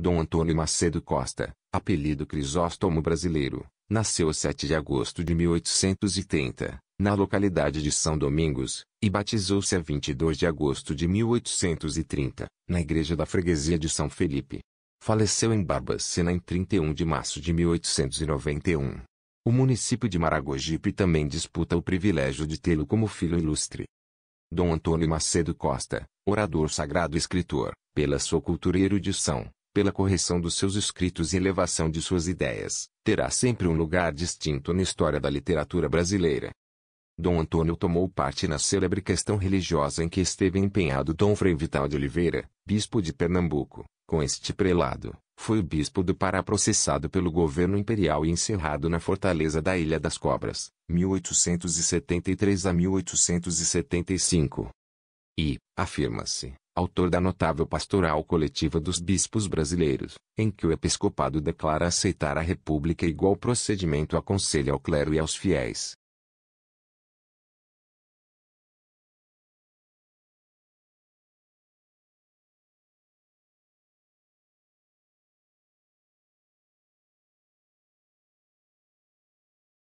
Dom Antônio Macedo Costa, apelido Crisóstomo Brasileiro, nasceu a 7 de agosto de 1830, na localidade de São Domingos, e batizou-se a 22 de agosto de 1830, na igreja da freguesia de São Felipe. Faleceu em Barbacena em 31 de março de 1891. O município de Maragogipe também disputa o privilégio de tê-lo como filho ilustre. Dom Antônio Macedo Costa, orador sagrado e escritor, pela sua cultura e erudição, pela correção dos seus escritos e elevação de suas ideias, terá sempre um lugar distinto na história da literatura brasileira. Dom Antônio tomou parte na célebre questão religiosa em que esteve empenhado Dom Frei Vital de Oliveira, bispo de Pernambuco. Com este prelado, foi o bispo do Pará processado pelo governo imperial e encerrado na fortaleza da Ilha das Cobras, 1873 a 1875. E, afirma-se, autor da notável Pastoral Coletiva dos Bispos Brasileiros, em que o episcopado declara aceitar a República igual procedimento aconselha ao clero e aos fiéis,